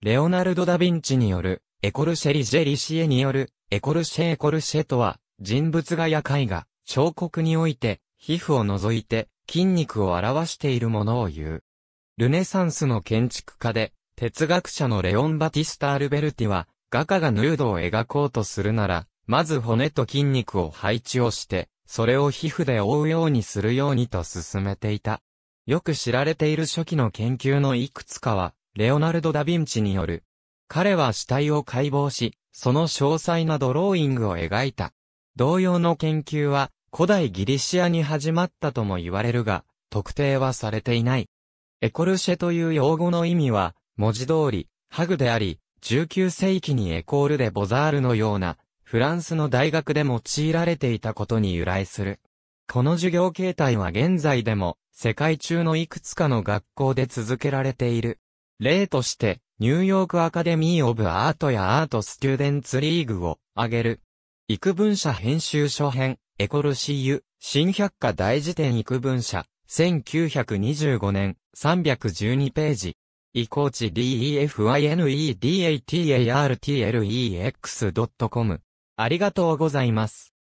レオナルド・ダ・ヴィンチによる、エコルシェ・リジェ・リシエによる、エコルシェ・エコルシェとは、人物画や絵画、彫刻において、皮膚を除いて、筋肉を表しているものを言う。ルネサンスの建築家で、哲学者のレオン・バティスタ・アルベルティは、画家がヌードを描こうとするなら、まず骨と筋肉を配置をして、それを皮膚で覆うようにするようにと進めていた。よく知られている初期の研究のいくつかは、レオナルド・ダ・ヴィンチによる。彼は死体を解剖し、その詳細なドローイングを描いた。同様の研究は、古代ギリシアに始まったとも言われるが、特定はされていない。エコルシェという用語の意味は、文字通り、ハグであり、19世紀にエコールでボザールのような、フランスの大学で用いられていたことに由来する。この授業形態は現在でも、世界中のいくつかの学校で続けられている。例として、ニューヨークアカデミー・オブ・アートやアート・スチューデンツ・リーグを挙げる。幾文社編集書編、エコルシユ、新百科大辞典幾文社、1925年、312ページ。イコーチ DEFINEDATARTLEX.com。ありがとうございます。